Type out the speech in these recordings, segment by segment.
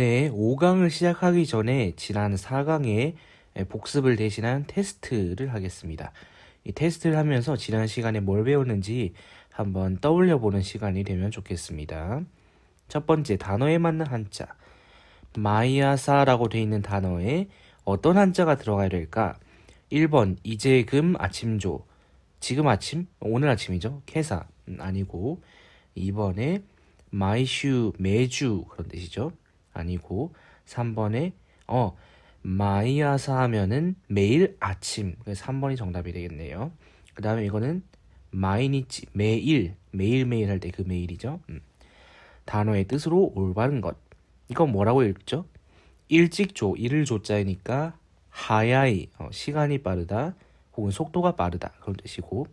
네, 5강을 시작하기 전에 지난 4강에 복습을 대신한 테스트를 하겠습니다. 이 테스트를 하면서 지난 시간에 뭘 배웠는지 한번 떠올려 보는 시간이 되면 좋겠습니다. 첫 번째 단어에 맞는 한자. 마이아사라고 되어 있는 단어에 어떤 한자가 들어가야 될까? 1번 이제금 아침조. 지금 아침? 오늘 아침이죠. 캐사 음, 아니고 2번에 마이슈 매주 그런 뜻이죠. 아니고 3번에 어 마이아사 하면은 매일 아침. 그 3번이 정답이 되겠네요. 그 다음에 이거는 마이니치 매일 매일매일 할 때 그 매일이죠. 음. 단어의 뜻으로 올바른 것. 이건 뭐라고 읽죠? 일찍조 일을 조자이니까 하야이 어, 시간이 빠르다 혹은 속도가 빠르다 그런 뜻이고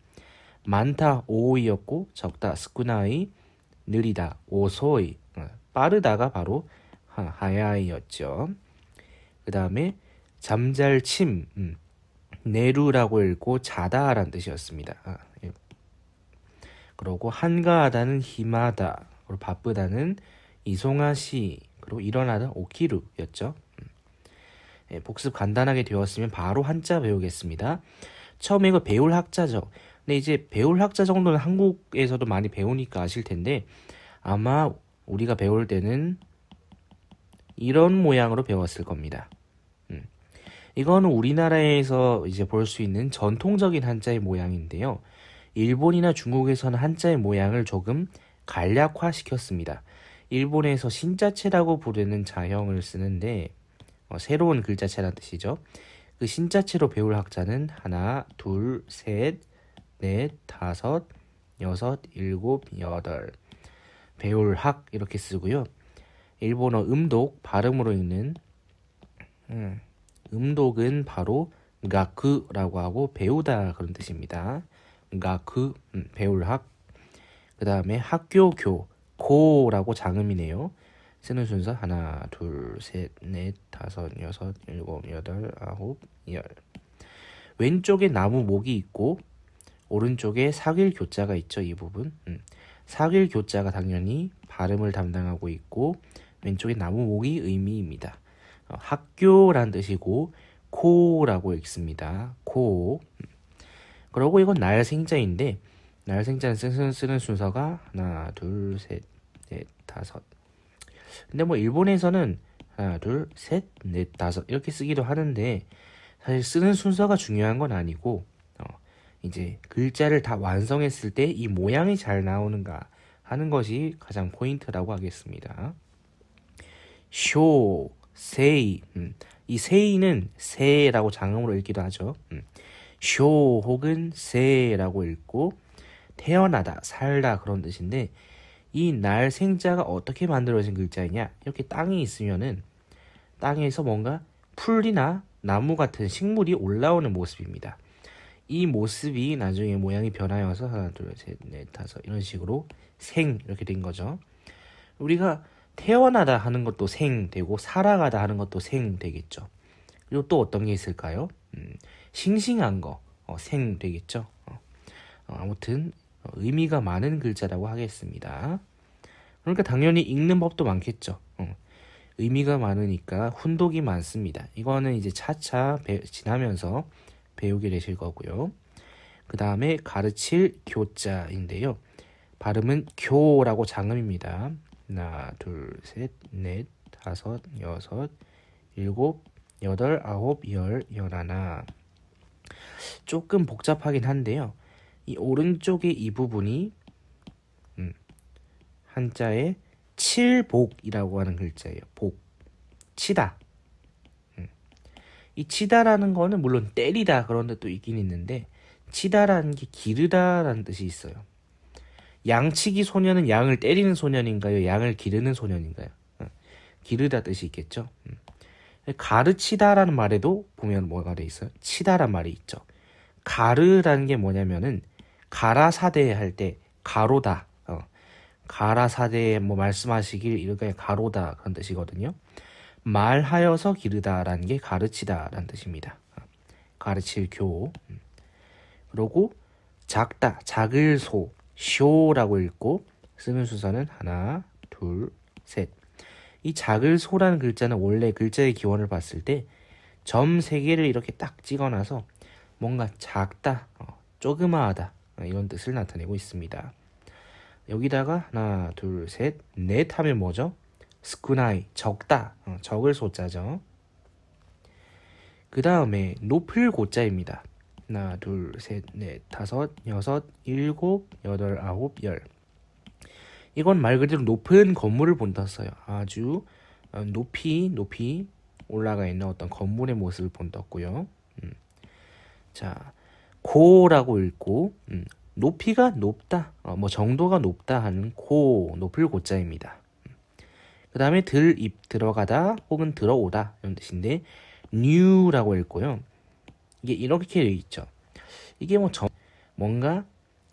많다 오이였고 적다 스쿠나이 느리다 오소이 어, 빠르다가 바로 하야이였죠. 그 다음에 잠잘침 음, 내루라고 읽고 자다란 뜻이었습니다. 아, 예. 그리고 한가하다는 히마다 그리고 바쁘다는 이송아시, 그리고 일어나다 오키루였죠. 음. 예, 복습 간단하게 되었으면 바로 한자 배우겠습니다. 처음에 이거 배울 학자죠. 근데 이제 배울 학자 정도는 한국에서도 많이 배우니까 아실 텐데 아마 우리가 배울 때는 이런 모양으로 배웠을 겁니다. 음. 이건 우리나라에서 이제 볼 수 있는 전통적인 한자의 모양인데요. 일본이나 중국에서는 한자의 모양을 조금 간략화시켰습니다. 일본에서 신자체라고 부르는 자형을 쓰는데 어, 새로운 글자체란 뜻이죠. 그 신자체로 배울 학자는 하나, 둘, 셋, 넷, 다섯, 여섯, 일곱, 여덟 배울 학 이렇게 쓰고요. 일본어 음독 발음으로 읽는 음, 독은 바로 가쿠라고 하고 배우다 그런 뜻입니다. 가쿠 음, 배울 학. 그 다음에 학교 교 고라고 장음이네요. 쓰는 순서 하나 둘 셋 넷 다섯 여섯 일곱 여덟 아홉 열. 왼쪽에 나무 목이 있고 오른쪽에 사귈 교자가 있죠 이 부분. 음. 사귈 교자가 당연히 발음을 담당하고 있고 왼쪽에 나무 목이 의미입니다. 어, 학교란 뜻이고 코라고 읽습니다. 코. 그러고 이건 날생자인데 날생자는 쓰는, 쓰는 순서가 하나, 둘, 셋, 넷, 다섯. 근데 뭐 일본에서는 하나, 둘, 셋, 넷, 다섯 이렇게 쓰기도 하는데 사실 쓰는 순서가 중요한 건 아니고 어, 이제 글자를 다 완성했을 때 이 모양이 잘 나오는가 하는 것이 가장 포인트라고 하겠습니다. 쇼, 세이. 음, 이 세이는 세라고 장음으로 읽기도 하죠. 음, 쇼 혹은 세라고 읽고 태어나다, 살다 그런 뜻인데 이 날 생자가 어떻게 만들어진 글자이냐? 이렇게 땅이 있으면은 땅에서 뭔가 풀이나 나무 같은 식물이 올라오는 모습입니다. 이 모습이 나중에 모양이 변하여서 하나 둘셋넷 다섯 이런 식으로 생 이렇게 된 거죠. 우리가 태어나다 하는 것도 생되고 살아가다 하는 것도 생되겠죠. 그리고 또 어떤 게 있을까요? 음, 싱싱한 거 어, 생되겠죠. 어, 어 아무튼 어, 의미가 많은 글자라고 하겠습니다. 그러니까 당연히 읽는 법도 많겠죠. 어, 의미가 많으니까 훈독이 많습니다. 이거는 이제 차차 배, 지나면서 배우게 되실 거고요. 그 다음에 가르칠 교자인데요. 발음은 교라고 장음입니다. 하나, 둘, 셋, 넷, 다섯, 여섯, 일곱, 여덟, 아홉, 열, 열하나. 조금 복잡하긴 한데요. 이 오른쪽의 이 부분이 음, 한자에 칠복이라고 하는 글자예요. 복, 치다. 음. 이 치다라는 거는 물론 때리다 그런 데도 있긴 있는데 치다라는 게 기르다라는 뜻이 있어요. 양치기 소년은 양을 때리는 소년인가요? 양을 기르는 소년인가요? 기르다 뜻이 있겠죠. 가르치다라는 말에도 보면 뭐가 돼 있어요? 치다란 말이 있죠. 가르라는 게 뭐냐면은 가라사대 할 때 가로다. 어. 가라사대 뭐 말씀하시길 이렇게 가로다 그런 뜻이거든요. 말하여서 기르다라는 게 가르치다라는 뜻입니다. 어. 가르칠 교. 음. 그리고 작다, 작을 소. 쇼라고 읽고 쓰는 수사는 하나, 둘, 셋. 이 작을 소라는 글자는 원래 글자의 기원을 봤을 때 점 세 개를 이렇게 딱 찍어놔서 뭔가 작다, 어, 조그마하다 어, 이런 뜻을 나타내고 있습니다. 여기다가 하나, 둘, 셋, 넷 하면 뭐죠? 스쿠나이, 적다, 어, 적을 소자죠. 그 다음에 높을 고자입니다. 하나, 둘, 셋, 넷, 다섯, 여섯, 일곱, 여덟, 아홉, 열. 이건 말 그대로 높은 건물을 본다써요 아주 어, 높이 높이 올라가 있는 어떤 건물의 모습을 본다고요. 음. 자, 고라고 읽고 음, 높이가 높다, 어, 뭐 정도가 높다 하는 고 높을 고자입니다. 음. 그 다음에 들입 들어가다 혹은 들어오다 이런 뜻인데 new라고 읽고요. 이게 이렇게 되어 있죠. 이게 뭐 저, 뭔가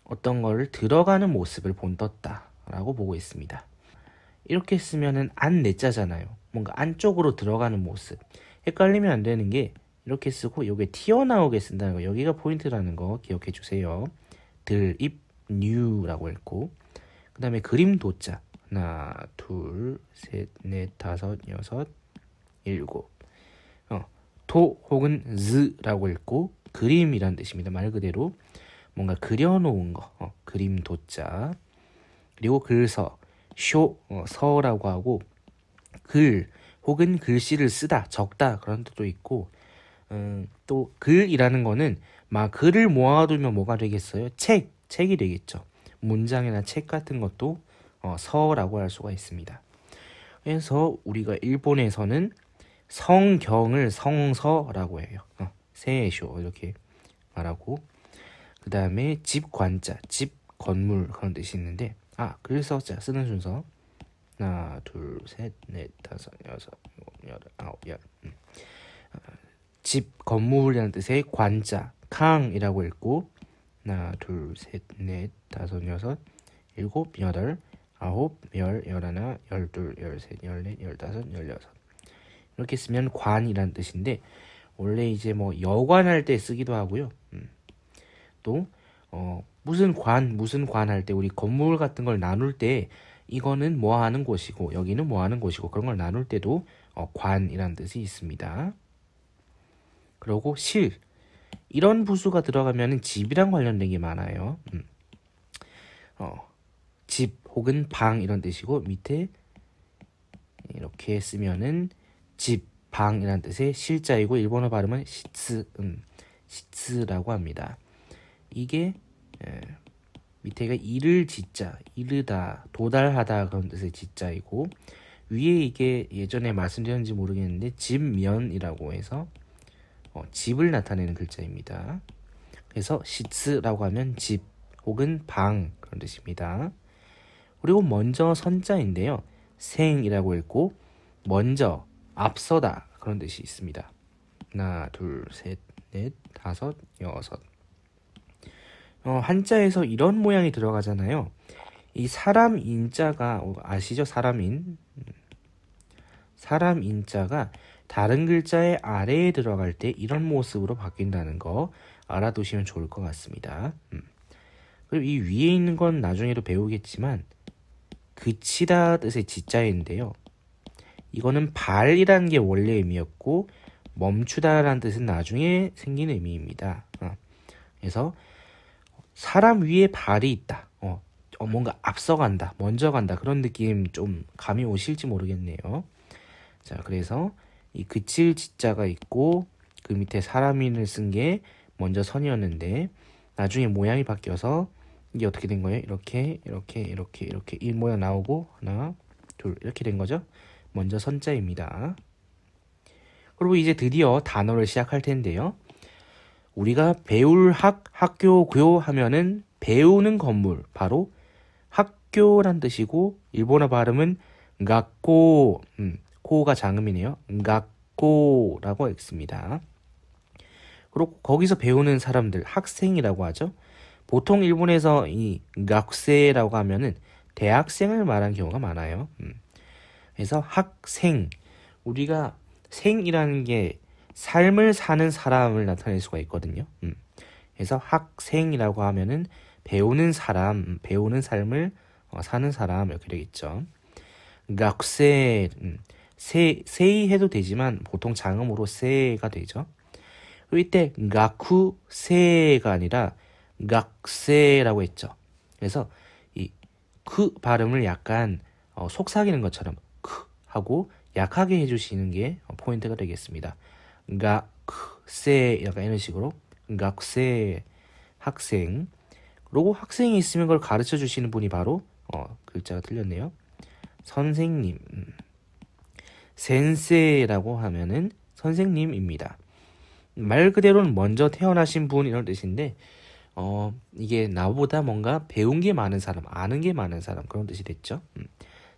어떤 걸 들어가는 모습을 본떴다라고 보고 있습니다. 이렇게 쓰면은 안 내자잖아요. 뭔가 안쪽으로 들어가는 모습. 헷갈리면 안 되는 게 이렇게 쓰고 요게 튀어나오게 쓴다는 거. 여기가 포인트라는 거 기억해 주세요. 들, 입, 뉴라고 읽고 그 다음에 그림 도자 하나, 둘, 셋, 넷, 다섯, 여섯, 일곱 도 혹은 즈라고 읽고 그림이란 뜻입니다. 말 그대로 뭔가 그려놓은 거 어, 그림 도자 그리고 글서 쇼 어, 서라고 하고 글 혹은 글씨를 쓰다 적다 그런 뜻도 있고 음, 또 글이라는 거는 막 글을 모아두면 뭐가 되겠어요? 책 책이 되겠죠. 문장이나 책 같은 것도 어, 서라고 할 수가 있습니다. 그래서 우리가 일본에서는 성경을 성서라고 해요. 어, 세쇼 이렇게 말하고 그 다음에 집관자, 집 건물 그런 뜻이 있는데 아 글서 자 쓰는 순서 하나 둘셋넷 다섯 여섯 일곱 여덟 아홉 열 음. 아, 건물이라는 뜻의 관자 캉이라고 읽고 하나 둘셋넷 다섯 여섯 일곱 여덟 아홉 열 열하나 열둘 열셋 열넷 열다섯 열여섯 이렇게 쓰면 관이라는 뜻인데 원래 이제 뭐 여관할 때 쓰기도 하고요. 음. 또 어, 무슨 관 무슨 관 할 때 우리 건물 같은 걸 나눌 때 이거는 뭐 하는 곳이고 여기는 뭐 하는 곳이고 그런 걸 나눌 때도 어, 관이라는 뜻이 있습니다. 그리고 실 이런 부수가 들어가면 집이랑 관련된 게 많아요. 음. 어, 집 혹은 방 이런 뜻이고 밑에 이렇게 쓰면은 집, 방이라는 뜻의 실자이고 일본어 발음은 시츠, 음, 시츠라고 합니다. 이게 예, 밑에가 이를 짓자, 이르다, 도달하다 그런 뜻의 짓자이고 위에 이게 예전에 말씀드렸는지 모르겠는데 집면이라고 해서 어, 집을 나타내는 글자입니다. 그래서 시츠라고 하면 집 혹은 방 그런 뜻입니다. 그리고 먼저 선자인데요. 생이라고 했고 먼저 앞서다 그런 뜻이 있습니다. 하나, 둘, 셋, 넷, 다섯, 여섯. 어, 한자에서 이런 모양이 들어가잖아요. 이 사람 인자가 어, 아시죠? 사람인 사람 인자가 다른 글자의 아래에 들어갈 때 이런 모습으로 바뀐다는 거 알아두시면 좋을 것 같습니다. 음. 그리고 이 위에 있는 건 나중에도 배우겠지만 그치다 뜻의 지자인데요. 이거는 발이라는 게 원래 의미였고 멈추다라는 뜻은 나중에 생긴 의미입니다. 어. 그래서 사람 위에 발이 있다. 어, 어, 뭔가 앞서간다, 먼저 간다 그런 느낌 좀 감이 오실지 모르겠네요. 자, 그래서 이 그칠 지자가 있고 그 밑에 사람인을 쓴 게 먼저 선이었는데 나중에 모양이 바뀌어서 이게 어떻게 된 거예요? 이렇게 이렇게 이렇게 이렇게 이 모양 나오고 하나 둘 이렇게 된 거죠. 먼저 선자입니다. 그리고 이제 드디어 단어를 시작할 텐데요. 우리가 배울 학, 학교, 교 하면은 배우는 건물, 바로 학교란 뜻이고, 일본어 발음은 가고, 음, 코가 장음이네요. 가고라고 읽습니다. 그리고 거기서 배우는 사람들, 학생이라고 하죠. 보통 일본에서 이 각세라고 하면은 대학생을 말한 경우가 많아요. 음. 그래서 학생 우리가 생이라는 게 삶을 사는 사람을 나타낼 수가 있거든요. 음. 그래서 학생이라고 하면은 배우는 사람, 음, 배우는 삶을 어, 사는 사람 이렇게 되겠죠. 락세 음. 세, 세이 해도 되지만 보통 장음으로 세가 되죠. 이때 가쿠세가 아니라 각세라고 했죠. 그래서 이 그 발음을 약간 어, 속삭이는 것처럼 하고 약하게 해주시는 게 포인트가 되겠습니다. 각세 약간 이런 식으로 각세 학생 로고 학생이 있으면 그걸 가르쳐 주시는 분이 바로 어, 글자가 틀렸네요. 선생님 음. 센세라고 하면은 선생님입니다. 말 그대로는 먼저 태어나신 분 이런 뜻인데 어 이게 나보다 뭔가 배운 게 많은 사람 아는 게 많은 사람 그런 뜻이 됐죠. 음.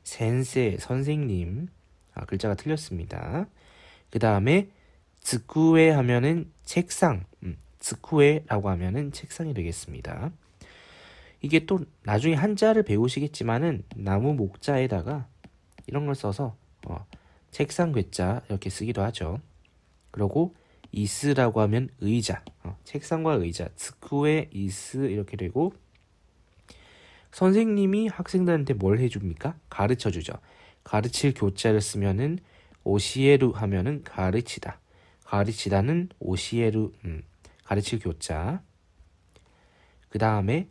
센세 선생님 아, 글자가 틀렸습니다. 그 다음에 즈쿠에 하면은 책상 음, 즈쿠에라고 하면은 책상이 되겠습니다. 이게 또 나중에 한자를 배우시겠지만은 나무 목자에다가 이런 걸 써서 어, 책상 괴자 이렇게 쓰기도 하죠. 그리고 이스라고 하면 의자, 어, 책상과 의자, 스쿠에 이스 이렇게 되고 선생님이 학생들한테 뭘 해줍니까? 가르쳐 주죠. 가르칠 교자를 쓰면은 오시에루 하면은 가르치다. 가르치다는 오시에루, 음, 가르칠 교자. 그 다음에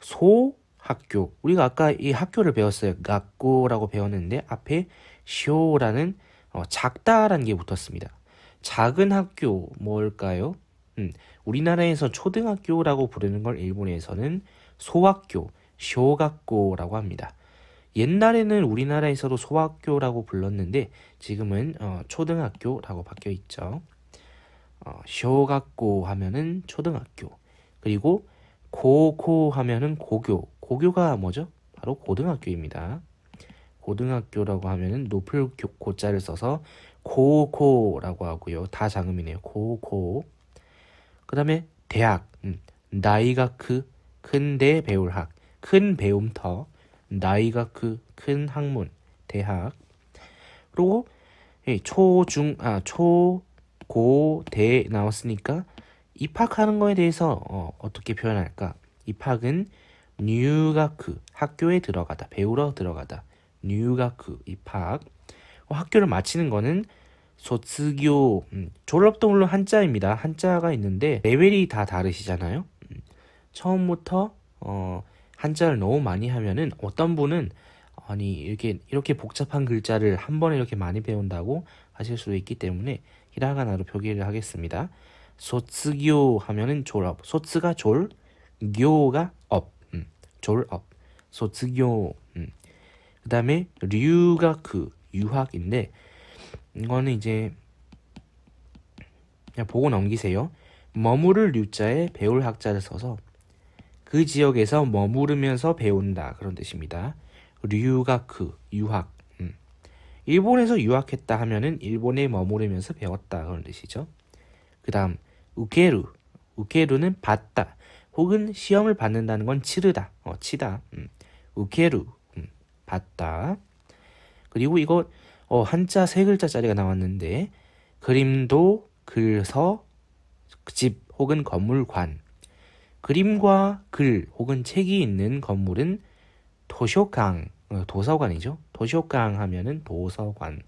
소 학교. 우리가 아까 이 학교를 배웠어요. 학고라고 배웠는데 앞에 쇼라는 어, 작다라는 게 붙었습니다. 작은 학교 뭘까요? 음, 우리나라에서 초등학교라고 부르는 걸 일본에서는 소학교, 쇼각고라고 합니다. 옛날에는 우리나라에서도 소학교라고 불렀는데 지금은 어, 초등학교라고 바뀌어 있죠. 어, 쇼각고 하면은 초등학교 그리고 고고 하면은 고교 고교가 뭐죠? 바로 고등학교입니다. 고등학교라고 하면은 높을 고자를 써서 고고라고 하고요. 다 장음이네요. 고고. 그 다음에 대학, 음, 나이가 크, 그, 큰데 배울 학. 큰 배움터, 나이가 그큰 학문, 대학. 그리고 예, 초, 중, 아, 초, 고, 대 나왔으니까 입학하는 거에 대해서 어, 떻게 표현할까? 입학은 뉴가크, 그 학교에 들어가다, 배우러 들어가다. 뉴가크, 그 입학. 학교를 마치는 거는 소츠교, 음, 졸업도 물론 한자입니다. 한자가 있는데 레벨이 다 다르시잖아요. 음, 처음부터 어, 한자를 너무 많이 하면은 어떤 분은 아니 이렇게 이렇게 복잡한 글자를 한 번에 이렇게 많이 배운다고 하실 수도 있기 때문에 히라가나로 표기를 하겠습니다. 소츠교 하면은 졸업, 소츠가 졸, 교가 업, 음, 졸업, 소츠교. 음. 그 다음에 류가크 유학인데 이거는 이제 그냥 보고 넘기세요. 머무를 류자에 배울 학자를 써서 그 지역에서 머무르면서 배운다 그런 뜻입니다. 류가크 유학 음. 일본에서 유학했다 하면은 일본에 머무르면서 배웠다 그런 뜻이죠. 그 다음 우케루 우케루는 받다 혹은 시험을 받는다는 건 치르다 어, 치다 음. 우케루 음. 받다 그리고 이거 어, 한자 세 글자짜리가 나왔는데 그림도 글서 집 혹은 건물관 그림과 글 혹은 책이 있는 건물은 도쇼강, 어, 도서관이죠. 도쇼강 하면은 도서관.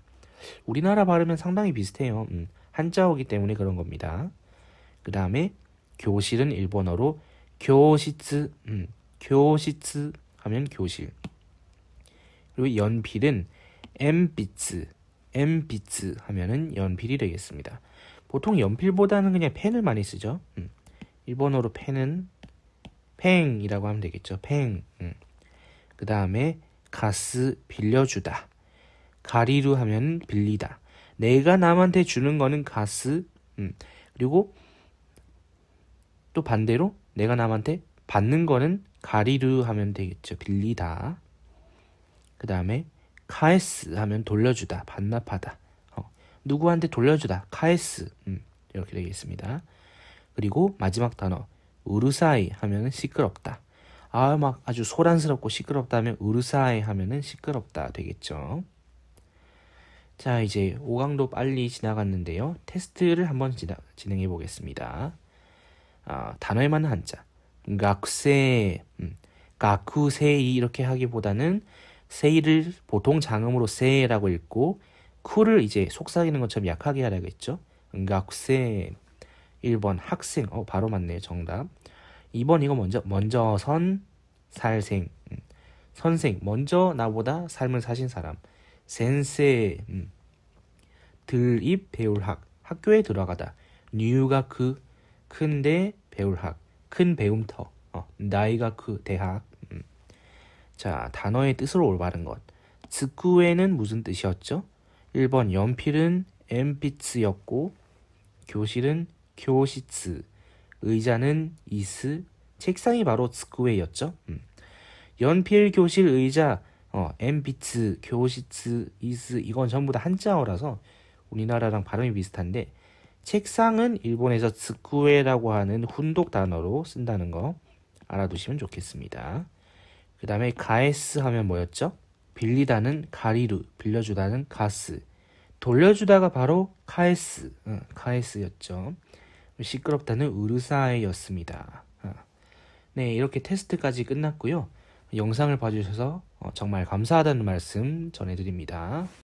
우리나라 발음은 상당히 비슷해요. 음, 한자어기 때문에 그런 겁니다. 그 다음에 교실은 일본어로 교시츠, 음, 교시츠 하면 교실. 그리고 연필은 엠비츠, 엠비츠 하면은 연필이 되겠습니다. 보통 연필보다는 그냥 펜을 많이 쓰죠. 음. 일본어로 펜은 펭이라고 하면 되겠죠. 펭. 음. 그 다음에 가스 빌려주다. 가리루 하면 빌리다. 내가 남한테 주는 거는 가스. 음. 그리고 또 반대로 내가 남한테 받는 거는 가리루 하면 되겠죠. 빌리다. 그 다음에 카에스 하면 돌려주다, 반납하다. 어. 누구한테 돌려주다, 카에스. 음. 이렇게 되겠습니다. 그리고 마지막 단어 우르사이 하면은 시끄럽다. 아막 아주 소란스럽고 시끄럽다 면 우르사이 하면은 시끄럽다 되겠죠. 자 이제 5강도 빨리 지나갔는데요. 테스트를 한번 지나, 진행해 보겠습니다. 아, 단어에 맞는 한자 가쿠세 음, 가쿠세이 이렇게 하기보다는 세이를 보통 장음으로 세라고 읽고 쿠를 이제 속삭이는 것처럼 약하게 하라고 했죠. 가쿠세 1번 학생. 어, 바로 맞네요. 정답. 2번 이거 먼저 먼저 선 살생. 음. 선생. 먼저 나보다 삶을 사신 사람. 센세. 음. 들입 배울 학. 학교에 들어가다. 뉴가 그 큰데 배울 학. 큰 배움터. 어, 나이가 그 대학. 음. 자, 단어의 뜻으로 올바른 것. 스쿠에는 무슨 뜻이었죠? 1번 연필은 엠피츠였고 교실은 교시츠, 의자는 이스, 책상이 바로 스쿠웨였죠. 음. 연필 교실 의자, 어, 엠비츠, 교시츠, 이스 이건 전부 다 한자어라서 우리나라랑 발음이 비슷한데 책상은 일본에서 스쿠웨라고 하는 훈독 단어로 쓴다는 거 알아두시면 좋겠습니다. 그 다음에 가에스 하면 뭐였죠? 빌리다는 가리루, 빌려주다는 가스, 돌려주다가 바로 카에스, 응, 카에스였죠. 시끄럽다는 우르사이였습니다. 어. 네, 이렇게 테스트까지 끝났고요. 영상을 봐주셔서 어, 정말 감사하다는 말씀 전해드립니다.